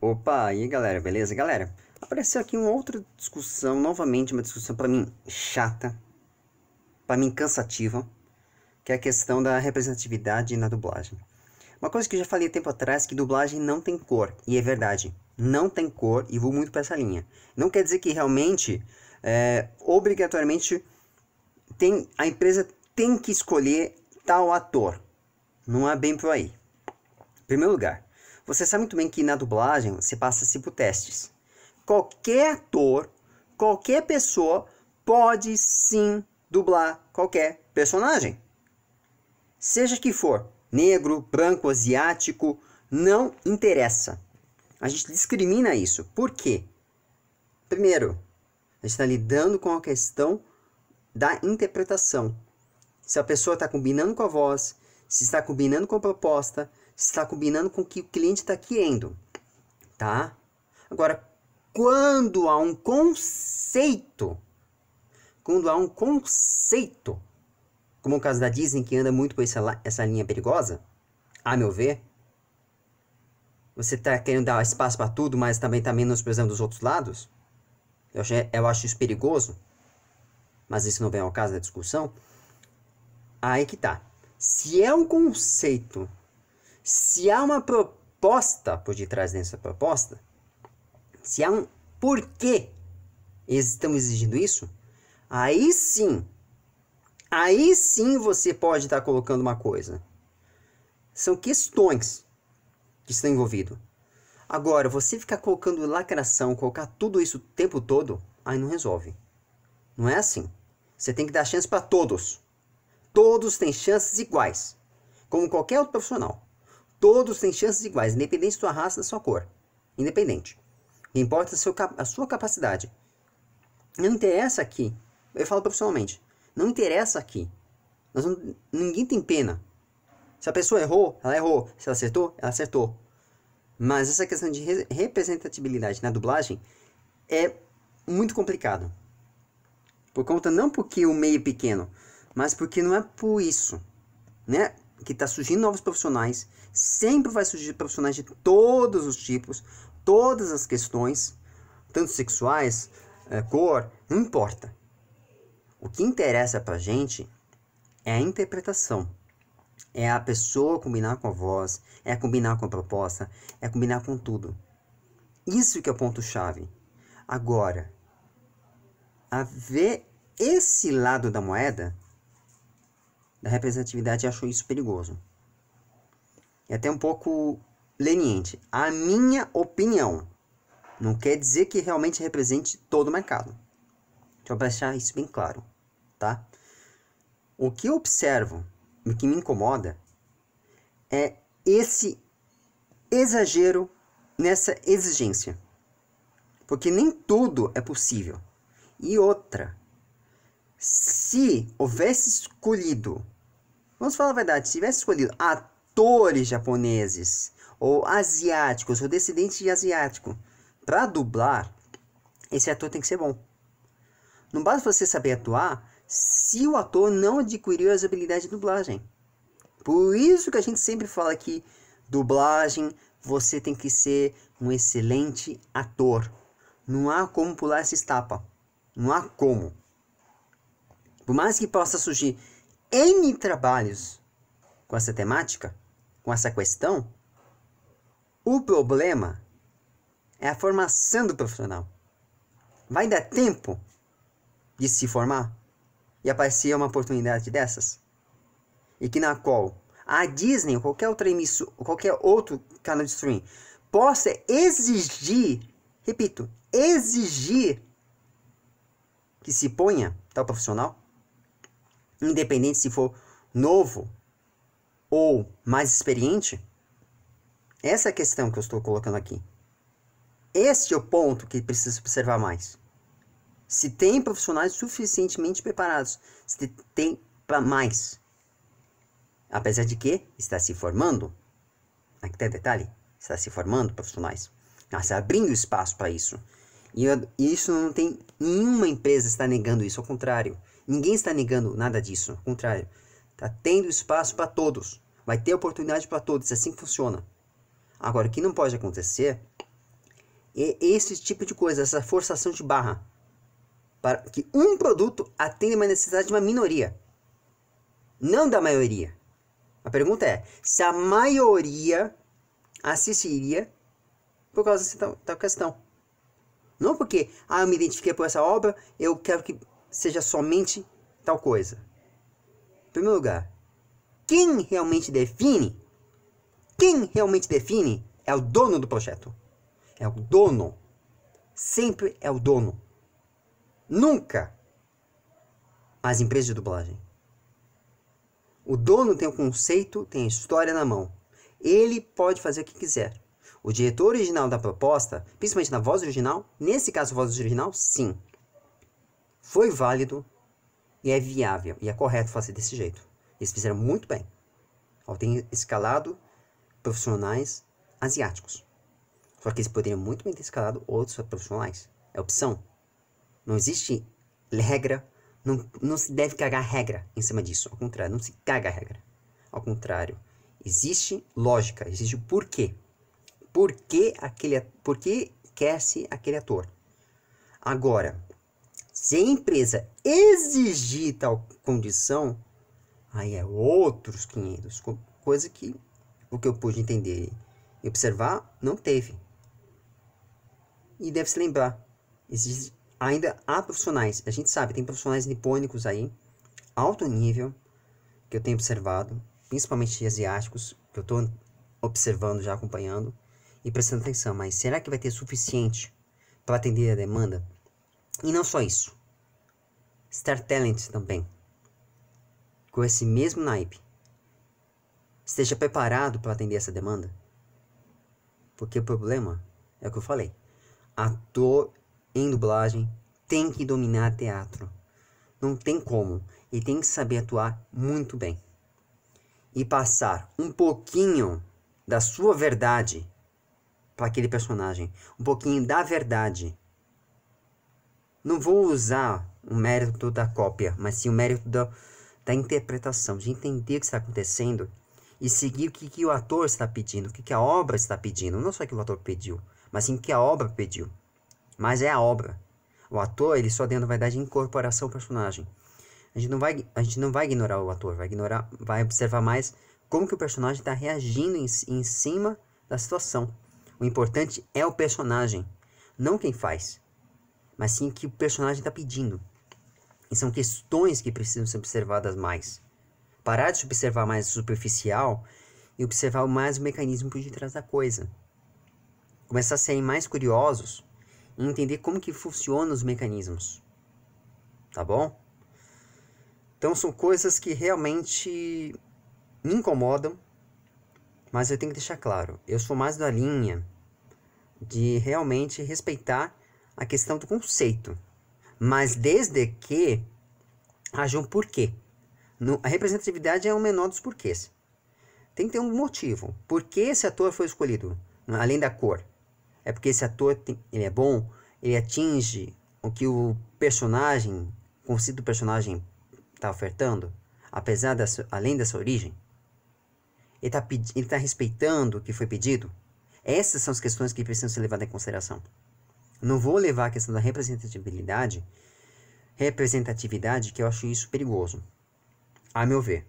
Opa, e aí galera, beleza? Galera, apareceu aqui uma outra discussão, novamente uma discussão para mim chata, para mim cansativa, que é a questão da representatividade na dublagem. Uma coisa que eu já falei tempo atrás que dublagem não tem cor, e é verdade, não tem cor e vou muito para essa linha. Não quer dizer que realmente, é, obrigatoriamente, tem, a empresa tem que escolher tal ator. Não é bem por aí. Em primeiro lugar, você sabe muito bem que na dublagem você passa-se por testes. Qualquer ator, qualquer pessoa pode sim dublar qualquer personagem. Seja que for, negro, branco, asiático, não interessa. A gente discrimina isso. Por quê? Primeiro, a gente está lidando com a questão da interpretação. Se a pessoa está combinando com a voz, se está combinando com a proposta, está combinando com o que o cliente está querendo, tá? Agora, quando há um conceito, quando há um conceito, como é o caso da Disney que anda muito com essa, essa linha perigosa, a meu ver, você está querendo dar espaço para tudo, mas também está menosprezando os outros lados? Eu, eu acho isso perigoso, mas isso não vem ao caso da discussão. Aí que tá. Se é um conceito se há uma proposta por detrás dessa proposta, se há um porquê estamos exigindo isso, aí sim, aí sim você pode estar colocando uma coisa. São questões que estão envolvidas. Agora, você ficar colocando lacração, colocar tudo isso o tempo todo, aí não resolve. Não é assim. Você tem que dar chance para todos. Todos têm chances iguais, como qualquer outro profissional. Todos têm chances iguais, independente da sua raça, da sua cor. Independente. Importa a, seu, a sua capacidade. Não interessa aqui. Eu falo profissionalmente. Não interessa aqui. Não, ninguém tem pena. Se a pessoa errou, ela errou. Se ela acertou, ela acertou. Mas essa questão de re representatividade na dublagem é muito complicado. Por conta não porque o meio é pequeno, mas porque não é por isso, né? que está surgindo novos profissionais, sempre vai surgir profissionais de todos os tipos, todas as questões, tanto sexuais, eh, cor, não importa. O que interessa para gente é a interpretação. É a pessoa combinar com a voz, é combinar com a proposta, é combinar com tudo. Isso que é o ponto-chave. Agora, a ver esse lado da moeda da representatividade achou isso perigoso. E é até um pouco leniente. A minha opinião não quer dizer que realmente represente todo o mercado. Só para deixar isso bem claro, tá? O que eu observo, o que me incomoda, é esse exagero nessa exigência. Porque nem tudo é possível. E outra, se houvesse escolhido Vamos falar a verdade, se tivesse escolhido atores japoneses ou asiáticos ou descendentes de asiático para dublar, esse ator tem que ser bom. Não basta você saber atuar se o ator não adquiriu as habilidades de dublagem. Por isso que a gente sempre fala que dublagem você tem que ser um excelente ator. Não há como pular essa estapa. Não há como. Por mais que possa surgir N trabalhos com essa temática, com essa questão, o problema é a formação do profissional. Vai dar tempo de se formar e aparecer uma oportunidade dessas? E que na qual a Disney ou qualquer outra emissora, ou qualquer outro canal de streaming possa exigir, repito, exigir que se ponha tal profissional independente se for novo ou mais experiente? Essa é a questão que eu estou colocando aqui. Este é o ponto que precisa observar mais. Se tem profissionais suficientemente preparados, se tem para mais. Apesar de que está se formando, aqui tem detalhe, está se formando profissionais, está abrindo espaço para isso. E isso não tem nenhuma empresa está negando isso, ao contrário. Ninguém está negando nada disso, ao contrário. Está tendo espaço para todos. Vai ter oportunidade para todos, é assim que funciona. Agora, o que não pode acontecer é esse tipo de coisa, essa forçação de barra. Para que um produto atenda uma necessidade de uma minoria, não da maioria. A pergunta é: se a maioria assistiria por causa dessa tal questão? Não porque, ah, eu me identifiquei por essa obra, eu quero que seja somente tal coisa. Em primeiro lugar, quem realmente define, quem realmente define é o dono do projeto. É o dono. Sempre é o dono. Nunca as empresas de dublagem. O dono tem o conceito, tem a história na mão. Ele pode fazer o que quiser. O diretor original da proposta, principalmente na voz original, nesse caso voz original, sim foi válido e é viável e é correto fazer desse jeito. Eles fizeram muito bem ao ter escalado profissionais asiáticos. Só que eles poderiam muito bem ter escalado outros profissionais. É opção. Não existe regra, não, não se deve cagar regra em cima disso. Ao contrário, não se caga regra. Ao contrário, existe lógica, existe o porquê. porquê aquele, por que quer-se aquele ator? Agora, se a empresa exigir tal condição, aí é outros 500, coisa que o que eu pude entender e observar não teve. E deve se lembrar, existe, ainda há profissionais, a gente sabe, tem profissionais nipônicos aí, alto nível, que eu tenho observado, principalmente asiáticos, que eu estou observando já acompanhando e prestando atenção, mas será que vai ter suficiente para atender a demanda? E não só isso. Star Talent também. Com esse mesmo naipe. Esteja preparado para atender essa demanda. Porque o problema é o que eu falei. Ator em dublagem tem que dominar teatro. Não tem como. E tem que saber atuar muito bem. E passar um pouquinho da sua verdade para aquele personagem. Um pouquinho da verdade não vou usar o mérito da cópia, mas sim o mérito da, da interpretação, de entender o que está acontecendo e seguir o que, que o ator está pedindo, o que, que a obra está pedindo, não só o que o ator pediu, mas sim o que a obra pediu. Mas é a obra. O ator, ele só dentro vai dar de incorporação ao personagem. A gente não vai, a gente não vai ignorar o ator, vai ignorar, vai observar mais como que o personagem está reagindo em, em cima da situação. O importante é o personagem, não quem faz mas sim que o personagem está pedindo. E são questões que precisam ser observadas mais. Parar de observar mais o superficial e observar mais o mecanismo por detrás da coisa. Começar a ser mais curiosos e entender como que funcionam os mecanismos. Tá bom? Então são coisas que realmente me incomodam, mas eu tenho que deixar claro, eu sou mais da linha de realmente respeitar a questão do conceito, mas desde que haja um porquê. No, a representatividade é o menor dos porquês. Tem que ter um motivo. Por que esse ator foi escolhido? Além da cor. É porque esse ator tem, ele é bom, ele atinge o que o personagem, o conceito do personagem está ofertando, apesar da, além dessa origem. Ele está tá respeitando o que foi pedido? Essas são as questões que precisam ser levadas em consideração. Não vou levar a questão da representatividade, representatividade, que eu acho isso perigoso, a meu ver.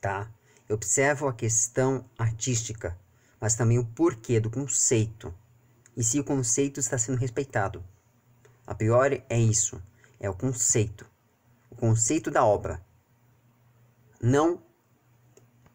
Tá? Eu observo a questão artística, mas também o porquê do conceito e se o conceito está sendo respeitado. A pior é isso, é o conceito, o conceito da obra, não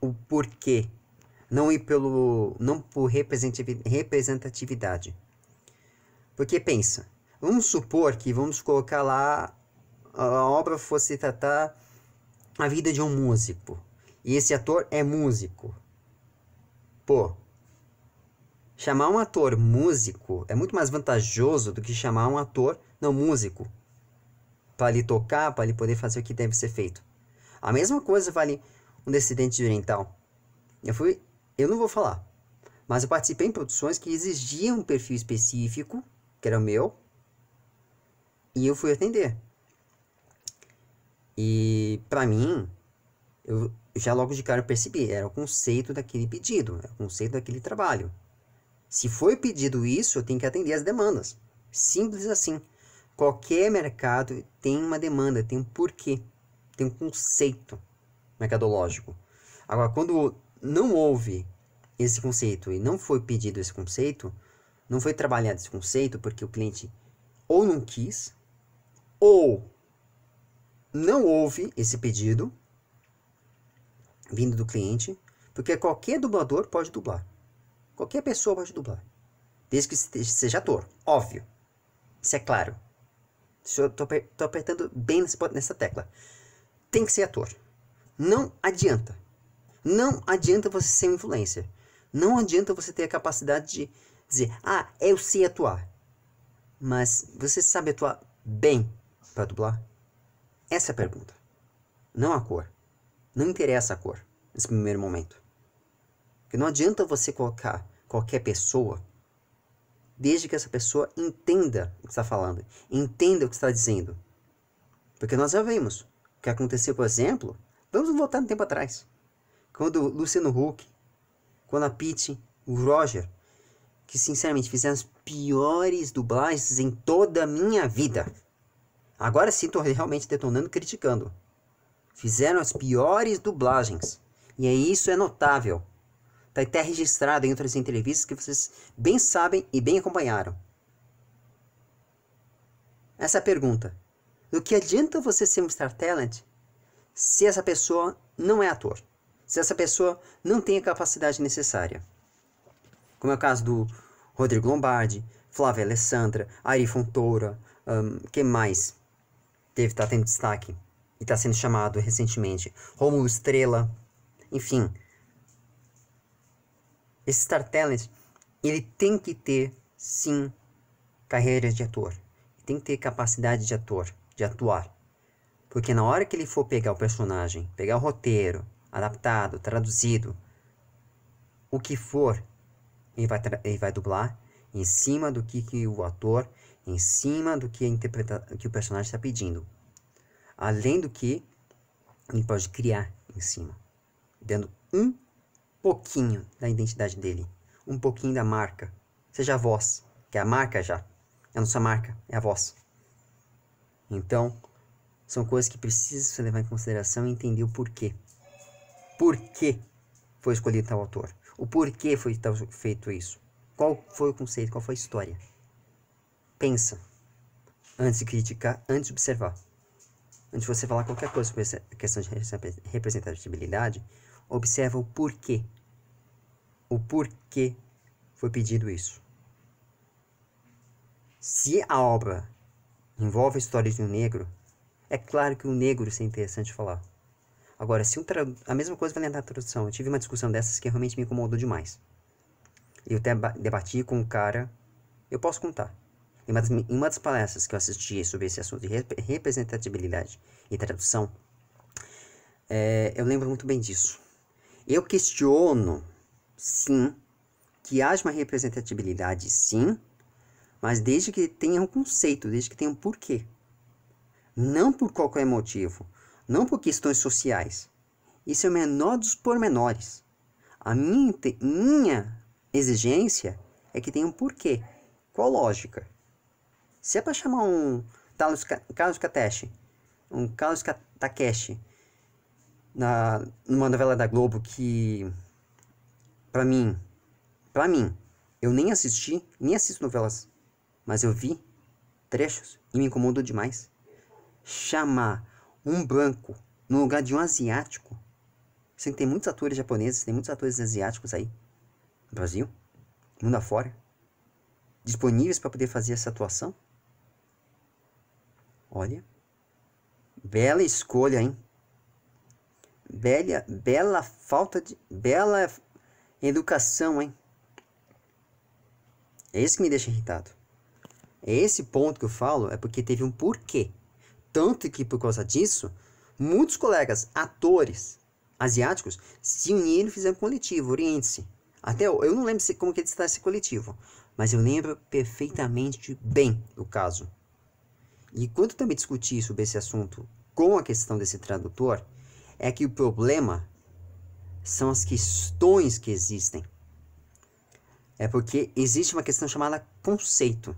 o porquê, não ir pelo, não por representatividade. Porque pensa, vamos supor que vamos colocar lá a obra fosse tratar a vida de um músico. E esse ator é músico. Pô, chamar um ator músico é muito mais vantajoso do que chamar um ator não músico para ele tocar, para ele poder fazer o que deve ser feito. A mesma coisa vale um descendente de oriental. Eu fui, eu não vou falar, mas eu participei em produções que exigiam um perfil específico que era meu, e eu fui atender. E para mim, eu já logo de cara percebi, era o conceito daquele pedido, era o conceito daquele trabalho. Se foi pedido isso, eu tenho que atender as demandas. Simples assim. Qualquer mercado tem uma demanda, tem um porquê, tem um conceito mercadológico. Agora, quando não houve esse conceito e não foi pedido esse conceito, não foi trabalhado esse conceito porque o cliente ou não quis, ou não houve esse pedido vindo do cliente, porque qualquer dublador pode dublar. Qualquer pessoa pode dublar. Desde que seja ator, óbvio. Isso é claro. Estou apertando bem nessa tecla. Tem que ser ator. Não adianta. Não adianta você ser um influencer. Não adianta você ter a capacidade de dizer, ah, eu sei atuar. Mas você sabe atuar bem para dublar? Essa é a pergunta. Não a cor. Não interessa a cor nesse primeiro momento. Porque não adianta você colocar qualquer pessoa desde que essa pessoa entenda o que está falando, entenda o que está dizendo. Porque nós já vimos o que aconteceu, por exemplo, vamos voltar um tempo atrás, quando o Luciano Huck, quando a Pete, o Roger que sinceramente fizeram as piores dublagens em toda a minha vida. Agora sim tô realmente detonando criticando. Fizeram as piores dublagens. E é isso é notável. Tá até registrado em outras entrevistas que vocês bem sabem e bem acompanharam. Essa é pergunta. Do que adianta você ser um star talent se essa pessoa não é ator? Se essa pessoa não tem a capacidade necessária? como é o caso do Rodrigo Lombardi, Flávia Alessandra, Ari Fontoura, um, quem mais deve estar tendo destaque e está sendo chamado recentemente? Romulo Estrela, enfim. Esse Star Talent, ele tem que ter, sim, carreira de ator. Tem que ter capacidade de ator, de atuar. Porque na hora que ele for pegar o personagem, pegar o roteiro, adaptado, traduzido, o que for, ele vai, ele vai dublar em cima do que, que o ator, em cima do que, a interpreta que o personagem está pedindo. Além do que, ele pode criar em cima, dando um pouquinho da identidade dele, um pouquinho da marca, seja a voz, que é a marca já, é a nossa marca, é a voz. Então, são coisas que precisam se levar em consideração e entender o porquê. Por que foi escolhido tal autor? O porquê foi feito isso? Qual foi o conceito? Qual foi a história? Pensa antes de criticar, antes de observar. Antes de você falar qualquer coisa sobre essa questão de representatividade, observa o porquê. O porquê foi pedido isso. Se a obra envolve a história de um negro, é claro que o negro seria é interessante falar. Agora, se tra... a mesma coisa vale na tradução. Eu tive uma discussão dessas que realmente me incomodou demais. Eu até debati com um cara. Eu posso contar. Em uma, das, em uma das palestras que eu assisti sobre esse assunto de rep representatividade e tradução, é, eu lembro muito bem disso. Eu questiono, sim, que haja uma representatividade, sim, mas desde que tenha um conceito, desde que tenha um porquê. Não por qualquer motivo não por questões sociais. Isso é o menor dos pormenores. A minha, minha exigência é que tenha um porquê. Qual lógica? Se é para chamar um Carlos, Carlos Kateshi, um Carlos Takeshi, na, numa novela da Globo que, para mim, para mim, eu nem assisti, nem assisto novelas, mas eu vi trechos e me incomodou demais. Chamar um branco no lugar de um asiático. Você tem muitos atores japoneses, tem muitos atores asiáticos aí no Brasil, mundo afora, disponíveis para poder fazer essa atuação. Olha, bela escolha, hein? Bela, bela falta de. Bela educação, hein? É isso que me deixa irritado. É esse ponto que eu falo, é porque teve um porquê. Tanto que, por causa disso, muitos colegas, atores asiáticos, se uniram e fizeram um coletivo, Oriente-se. Até eu não lembro como que eles está esse coletivo, mas eu lembro perfeitamente bem o caso. E quando também discuti sobre esse assunto com a questão desse tradutor, é que o problema são as questões que existem. É porque existe uma questão chamada conceito.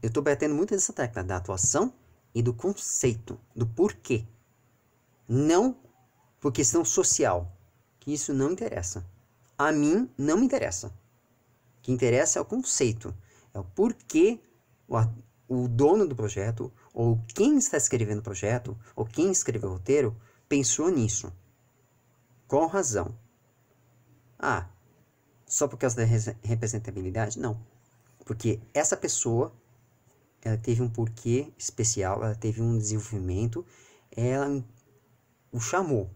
Eu estou batendo muito nessa tecla da atuação e do conceito, do porquê. Não por questão social, que isso não interessa. A mim não me interessa. O que interessa é o conceito, é o porquê o, o dono do projeto, ou quem está escrevendo o projeto, ou quem escreveu o roteiro, pensou nisso. Qual razão? Ah, só por causa da representabilidade? Não. Porque essa pessoa ela teve um porquê especial, ela teve um desenvolvimento, ela o chamou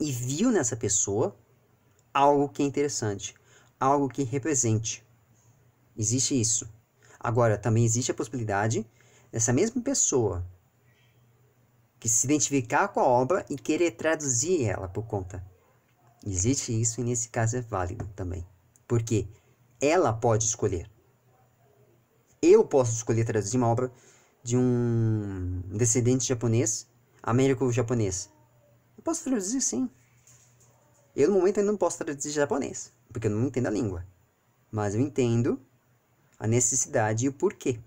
e viu nessa pessoa algo que é interessante, algo que represente. Existe isso. Agora, também existe a possibilidade dessa mesma pessoa que se identificar com a obra e querer traduzir ela por conta. Existe isso e nesse caso é válido também. Porque ela pode escolher eu posso escolher traduzir uma obra de um descendente japonês, américo-japonês. Eu posso traduzir sim. Eu no momento ainda não posso traduzir japonês, porque eu não entendo a língua. Mas eu entendo a necessidade e o porquê.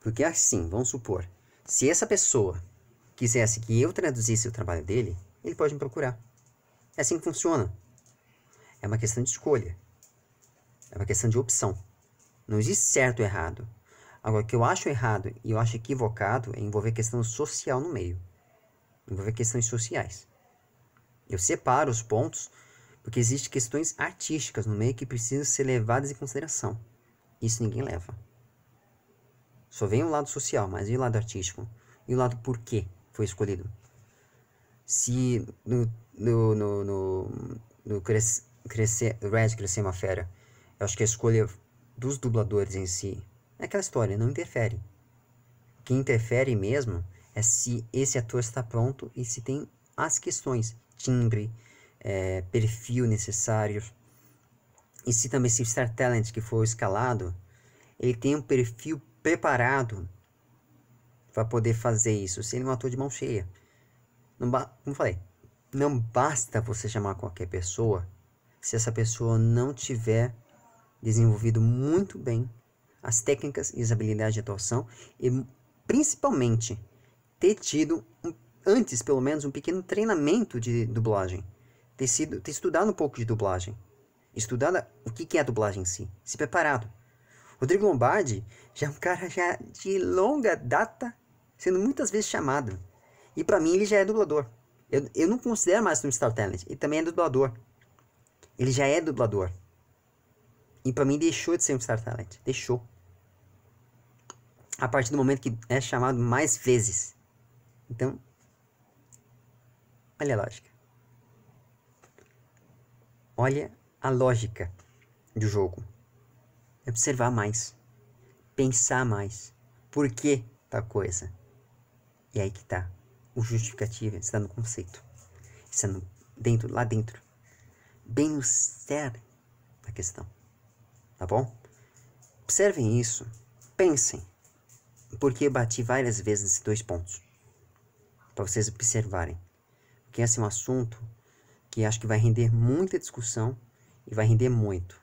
Porque assim, vamos supor, se essa pessoa quisesse que eu traduzisse o trabalho dele, ele pode me procurar. É assim que funciona. É uma questão de escolha. É uma questão de opção. Não existe certo ou errado. Agora, o que eu acho errado e eu acho equivocado é envolver questão social no meio. Envolver questões sociais. Eu separo os pontos porque existem questões artísticas no meio que precisam ser levadas em consideração. Isso ninguém leva. Só vem o lado social, mas e o lado artístico? E o lado por que foi escolhido? Se no, no, no, no, no Red crescer uma fera, eu acho que a escolha dos dubladores em si, é aquela história, não interfere. O que interfere mesmo é se esse ator está pronto e se tem as questões, timbre, é, perfil necessário, e se também se o Star Talent que for escalado, ele tem um perfil preparado para poder fazer isso, se ele é um ator de mão cheia. Não como falei, não basta você chamar qualquer pessoa se essa pessoa não tiver desenvolvido muito bem as técnicas e as habilidades de atuação e principalmente ter tido um, antes pelo menos um pequeno treinamento de dublagem, ter sido ter estudado um pouco de dublagem, estudado o que que é a dublagem em si, se preparado. Rodrigo Lombardi já é um cara já de longa data sendo muitas vezes chamado. E para mim ele já é dublador. Eu, eu não considero mais um Star Talent, e também é dublador. Ele já é dublador. E para mim deixou de ser um Star Talent. Deixou. A partir do momento que é chamado mais vezes. Então, olha a lógica. Olha a lógica do jogo. Observar mais. Pensar mais. Por que tal coisa? E aí que tá. O justificativo está no conceito. Está no, dentro, lá dentro. Bem no cerne da questão tá bom? Observem isso, pensem, porque bati várias vezes nesses dois pontos, para vocês observarem. Porque esse é um assunto que acho que vai render muita discussão e vai render muito.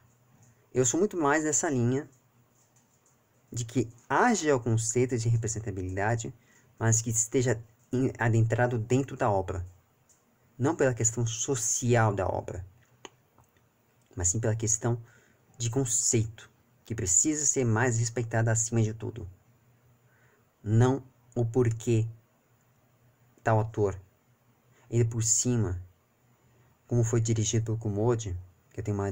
Eu sou muito mais dessa linha de que haja o conceito de representabilidade, mas que esteja adentrado dentro da obra. Não pela questão social da obra, mas sim pela questão de conceito que precisa ser mais respeitada acima de tudo. Não o porquê tal ator. Ainda por cima, como foi dirigido pelo Kumodi, que eu tenho uma